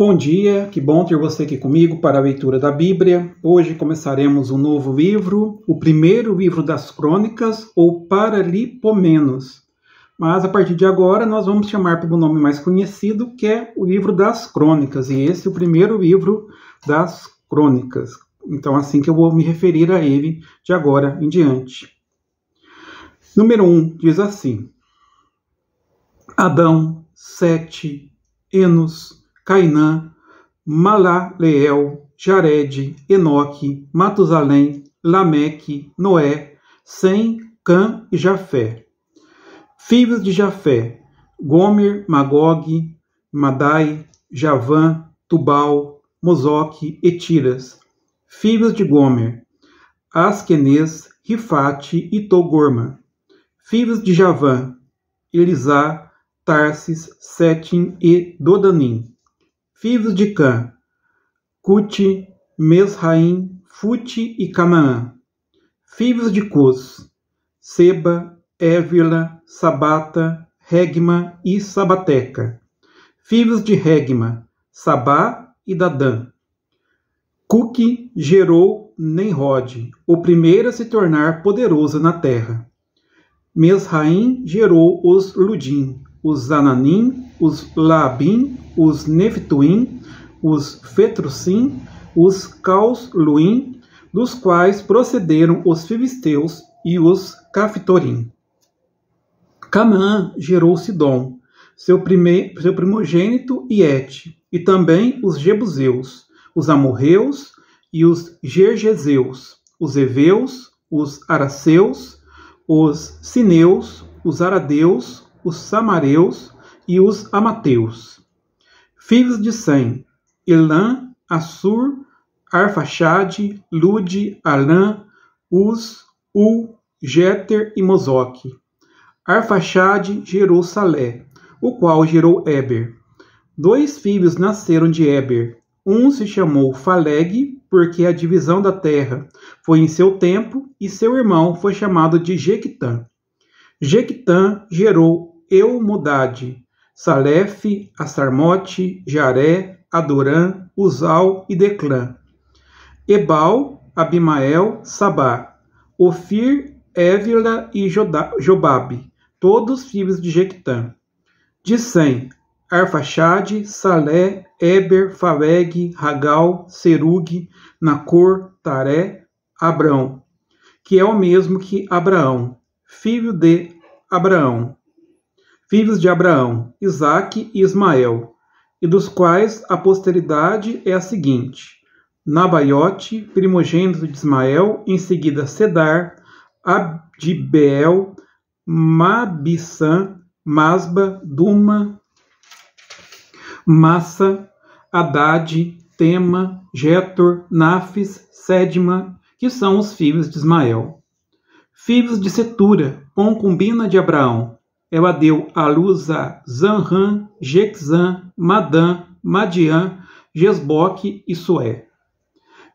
Bom dia, que bom ter você aqui comigo para a leitura da Bíblia. Hoje começaremos um novo livro, o primeiro livro das crônicas, ou Paralipomenos. Mas a partir de agora nós vamos chamar pelo nome mais conhecido, que é o livro das crônicas, e esse é o primeiro livro das crônicas. Então assim que eu vou me referir a ele de agora em diante. Número 1 um diz assim: Adão, Sete, Enos, Cainã, Malaleel, Jared, Enoque, Matusalém, Lameque, Noé, Sem, Cã e Jafé. Filhos de Jafé, Gomer, Magog, Madai, Javã, Tubal, Mozoque e Tiras. Filhos de Gomer, Asquenez, Rifate e Togorma. Filhos de Javã, Elisá, Tarsis, Setim e Dodanim. Filhos de Cã, Cuti, Mesraim, Fute e Canaã. Filhos de Cus, Seba, Évila, Sabata, Regma e Sabateca. Filhos de Regma, Sabá e Dadã. Cuque gerou Nemrod, o primeiro a se tornar poderoso na terra. Mesraim gerou os Ludim, os Ananim, os Laabim, os Neftuim, os Fetrusim, os Causluim, dos quais procederam os Filisteus e os Caftorim. Canaã gerou Sidom, seu, primeir, seu primogênito e Et, e também os Jebuseus, os Amorreus e os Gergeseus, os Eveus, os Araceus, os Sineus, os Aradeus, os samareus e os amateus. Filhos de Sem, Elã, Assur, Arfaxade, Lude, Alã, Uz, U, Jeter e Mozoque. Arfaxade gerou Salé, o qual gerou Eber. Dois filhos nasceram de Eber. Um se chamou Faleg, porque a divisão da terra foi em seu tempo, e seu irmão foi chamado de Jequitã. Jequitã gerou Eumodade, Salef, Assarmote, Jaré, Adorã, Uzal e Declã. Ebal, Abimael, Sabá, Ofir, Évila e Jobabe, todos filhos de Jequitã. De Sem, Arfaxade, Salé, Eber, Faleg, Ragal, Serug, Nacor, Taré, Abrão, que é o mesmo que Abraão, filho de Abraão filhos de Abraão, Isaque e Ismael, e dos quais a posteridade é a seguinte: Nabaiote, primogênito de Ismael, em seguida Sedar, Abdibeel, Mabissã, Masba, Duma, Massa, Haddad, Tema, Jetor, Nafis, Sedma, que são os filhos de Ismael. Filhos de Setura, concubina de Abraão, ela deu à luz a Zanran, Jexan, Madan, Madian, Gesboque e Sué.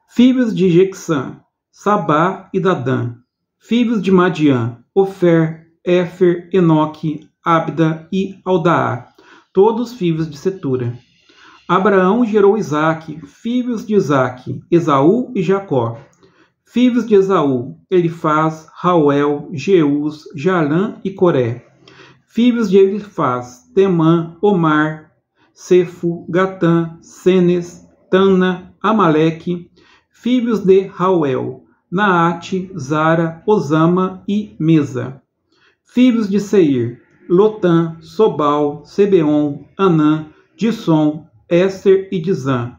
Filhos de Jexan, Sabá e Dadã. Filhos de Madian, Ofer, Éfer, Enoque, Abda e Aldaá, todos filhos de Setura. Abraão gerou Isaque, filhos de Isaque, Esaú e Jacó. Filhos de Esaú, Elifaz, Rauel, Jeus, Jalã e Coré. Filhos de Elifaz, Temã, Omar, Sefu, Gatã, Senes, Tana, Amaleque. Filhos de Rauel, Naate, Zara, Osama e Mesa. Filhos de Seir, Lotã, Sobal, Sebeon, Anã, Disson, Éster e Dizã.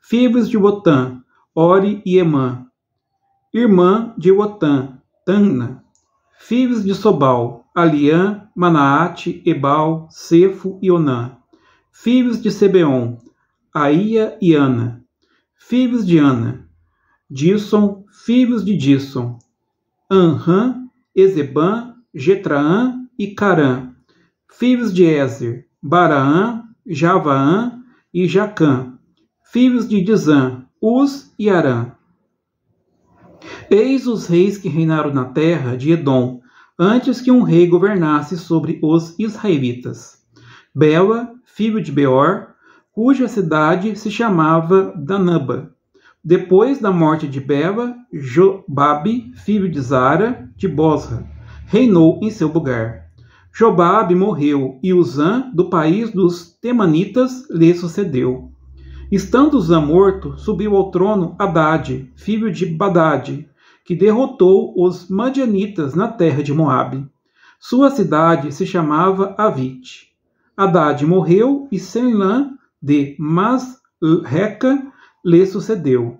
Filhos de Botã, Ori e Emã. Irmã de Botã, Tana. Filhos de Sobal, Aliã, Manaate, Ebal, Cefo e Onã. Filhos de Sebeon, Aia e Ana. Filhos de Ana, Disson, filhos de Disson. Anram, Ezebã, Getraã e Carã. Filhos de Ezer, Baraã, Javaã e Jacã. Filhos de Dizã, Uz e Arã. Eis os reis que reinaram na terra de Edom, antes que um rei governasse sobre os israelitas. Bela, filho de Beor, cuja cidade se chamava Danaba. Depois da morte de Bela, Jobabe, filho de Zara, de Bosra, reinou em seu lugar. Jobabe morreu e Uzã, do país dos Temanitas, lhe sucedeu. Estando Uzã morto, subiu ao trono Haddad, filho de Badade, que derrotou os madianitas na terra de Moabe. Sua cidade se chamava Avit. Haddad morreu e Senlan de Masreca lhe sucedeu.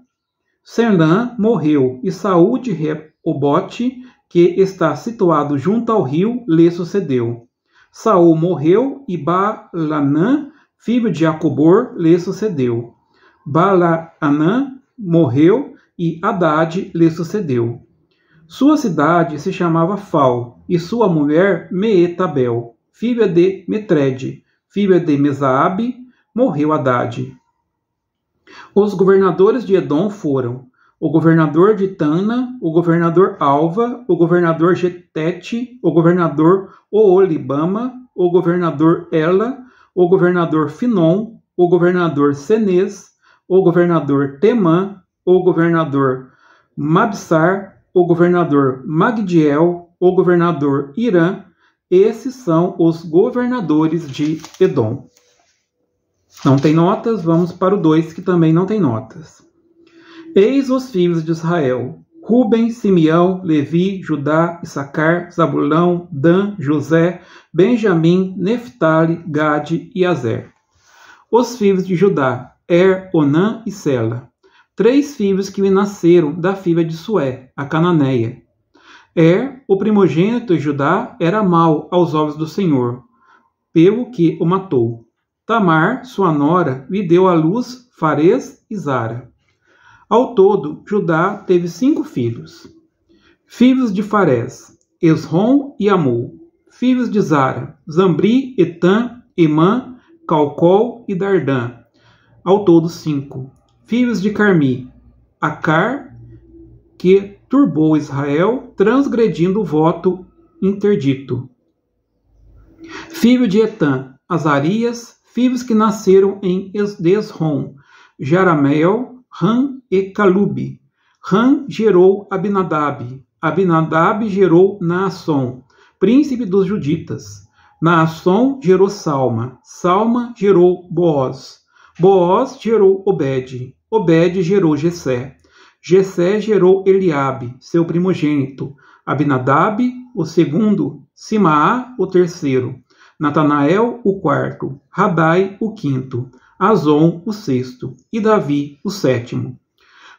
Senlan morreu e Saul de Reobote, que está situado junto ao rio, lhe sucedeu. Saul morreu e Balanã, filho de Acobor, lhe sucedeu. Balanã morreu e Haddad lhe sucedeu. Sua cidade se chamava Fal, e sua mulher Meetabel, filha de Metred, filha de Mesaabe, morreu Haddad. Os governadores de Edom foram o governador de Tana, o governador Alva, o governador Getete, o governador Oolibama, o governador Ela, o governador Finom, o governador Senes, o governador Temã, o governador Mabsar, o governador Magdiel, o governador Irã, esses são os governadores de Edom. Não tem notas, vamos para o 2, que também não tem notas. Eis os filhos de Israel: Ruben, Simeão, Levi, Judá, Issacar, Zabulão, Dan, José, Benjamim, Neftali, Gade e Azer. Os filhos de Judá: Er, Onã e Sela três filhos que lhe nasceram da filha de Sué, a cananeia. Er, o primogênito de Judá, era mau aos olhos do Senhor, pelo que o matou. Tamar, sua nora, lhe deu à luz Fares e Zara. Ao todo, Judá teve cinco filhos. Filhos de Fares, Esrom e Amul. Filhos de Zara, Zambri, Etan, Emã, Calcol e Dardã. Ao todo, cinco filhos de Carmi, Acar, que turbou Israel, transgredindo o voto interdito. Filho de Etan, Azarias, filhos que nasceram em Desrom, Jarameel, Ram e Calub. Ram gerou Abinadab, Abinadab gerou Naasson, príncipe dos juditas. Naasson gerou Salma, Salma gerou Boaz, Booz gerou Obed, Obed gerou Jessé, Jessé gerou Eliabe, seu primogênito, Abinadab, o segundo, Simaá, o terceiro, Natanael, o quarto, Rabai, o quinto, Azon, o sexto, e Davi, o sétimo.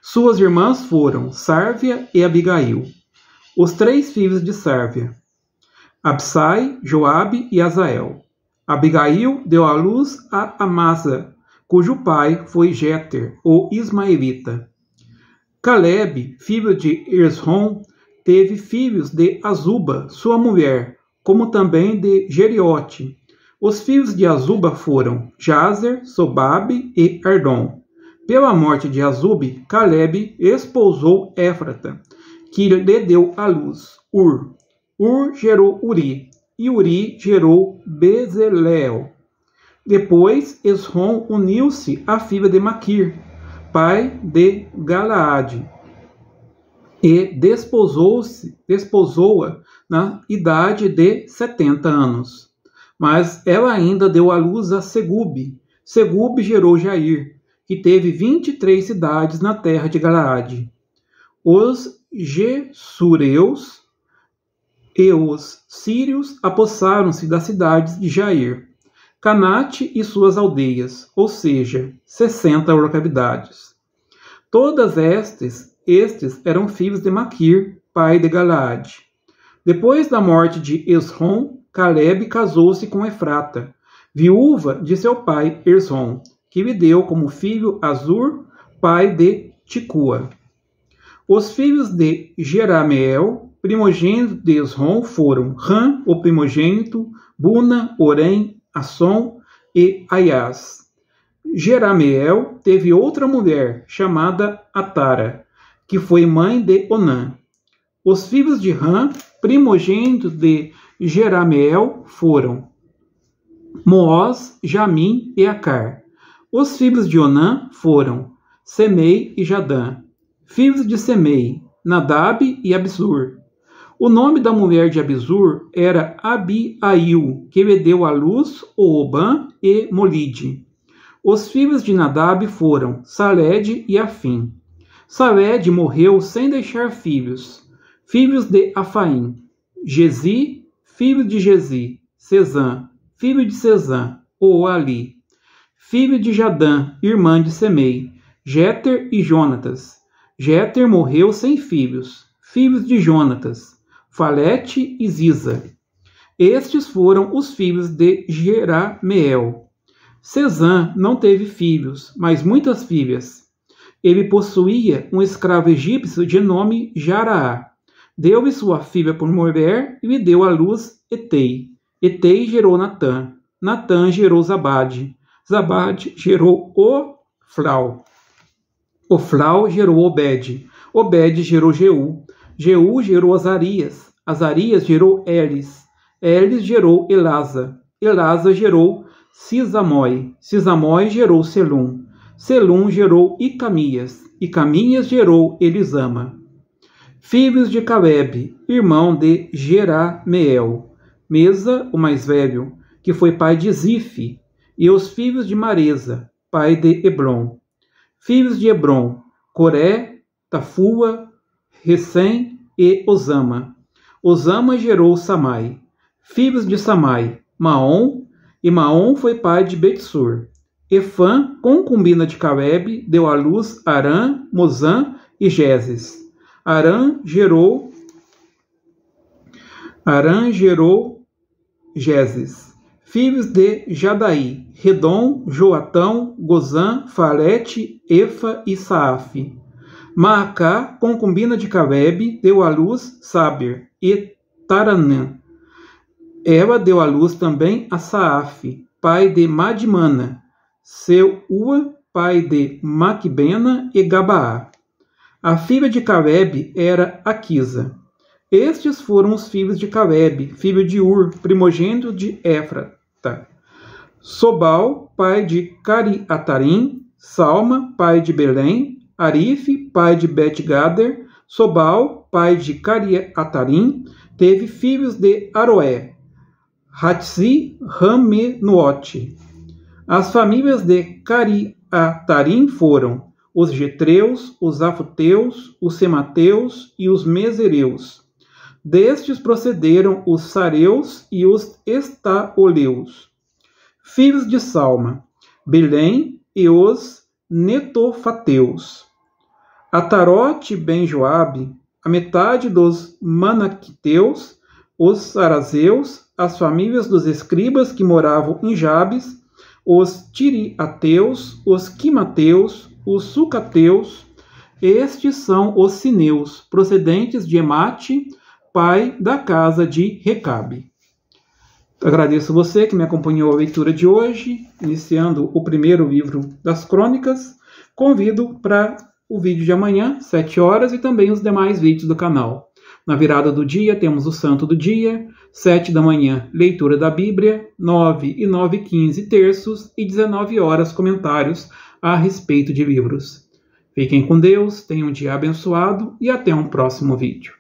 Suas irmãs foram Sárvia e Abigail. Os três filhos de Sárvia, Absai, Joabe e Azael. Abigail deu à luz a Amasa, cujo pai foi Jeter, o ismaelita. Caleb, filho de Esrom, teve filhos de Azuba, sua mulher, como também de Geriote. Os filhos de Azuba foram Jazer, Sobabe e Ardom. Pela morte de Azub, Caleb esposou Éfrata, que lhe deu à luz Ur. Ur gerou Uri, e Uri gerou Bezalel. Depois Esrom uniu-se à filha de Maquir, pai de Galaade, e desposou-se, desposou-a na idade de 70 anos. Mas ela ainda deu à luz a Segube. Segube gerou Jair, que teve 23 cidades na terra de Galaade. Os Gesureus e os Sírios apossaram-se das cidades de Jair Canate e suas aldeias, ou seja, 60 localidades. Todas estes, estes eram filhos de Maquir, pai de Galaade. Depois da morte de Esrom, Caleb casou-se com Efrata, viúva de seu pai Esrom, que lhe deu como filho Azur, pai de Ticua. Os filhos de Jerameel, primogênito de Esrom, foram Ram, o primogênito, Buna, Orem, Assom e Aias. Jerameel teve outra mulher, chamada Atara, que foi mãe de Onã. Os filhos de Ram, primogênito de Jerameel, foram Moós, Jamim e Acar. Os filhos de Onã foram Semei e Jadã. Filhos de Semei, Nadab e Absur. O nome da mulher de Abisur era Abiail, que lhe deu à luz Oban e Molide. Os filhos de Nadab foram Saled e Afim. Saled morreu sem deixar filhos. Filhos de Afaim, Gezi, filho de Gezi, Cezã, filho de Cezã, Oali, filho de Jadã, irmã de Semei, Jéter e Jonatas. Jéter morreu sem filhos, filhos de Jonatas. Falete e Ziza. Estes foram os filhos de Jerameel. Cesã não teve filhos, mas muitas filhas. Ele possuía um escravo egípcio de nome Jaraá. Deu-lhe sua filha por mulher e lhe deu à luz Etei. Etei gerou Natã. Natã gerou Zabade. Zabade gerou Oflau. Oflau gerou Obed. Obed gerou Jeú. Jeú gerou Azarias, Azarias gerou Elis, Elis gerou Elasa, Elasa gerou Sisamói, Sisamói gerou Selum, Selum gerou Icamias, Icamias gerou Elisama. Filhos de Caleb, irmão de Jerameel, Mesa, o mais velho, que foi pai de Zife, e os filhos de Mareza, pai de Hebron. Filhos de Hebron, Coré, Tafua, Recém e Osama. Osama gerou Samai. Filhos de Samai, Maom, e Maom foi pai de Betsur. Efã, concubina de Caleb, deu à luz Arã, Mozã e Jezes. Arã gerou Arã gerou Filhos de Jadaí, Redom, Joatão, Gozã, Falete, Efa e Saaf. Maacá, concubina de Caleb, deu à luz Saber e Taranã. Ela deu à luz também a Saaf, pai de Madmana, seu Ua, pai de Macbena e Gabaá. A filha de Caleb era Aquisa. Estes foram os filhos de Caleb, filho de Ur, primogênito de Éfrata. Sobal, pai de Cariatarim, Salma, pai de Belém, Arife, pai de Bet-Gader, Sobal, pai de Cariatarim, teve filhos de Aroé, Hatzi, Ramenote. As famílias de Cariatarim foram os Getreus, os Afuteus, os Semateus e os Mesereus. Destes procederam os Sareus e os Estaoleus. Filhos de Salma, Belém e os Netofateus. Atarote ben Joabe, a metade dos Manaquiteus, os Sarazeus, as famílias dos escribas que moravam em Jabes, os Tiriateus, os Quimateus, os Sucateus, estes são os sineus, procedentes de Emate, pai da casa de Recabe. Agradeço você que me acompanhou a leitura de hoje, iniciando o primeiro livro das crônicas. Convido para o vídeo de amanhã, 7 horas, e também os demais vídeos do canal. Na virada do dia, temos o Santo do Dia, 7 da manhã, leitura da Bíblia, 9 e 9 e 15 terços e 19 horas comentários a respeito de livros. Fiquem com Deus, tenham um dia abençoado e até um próximo vídeo.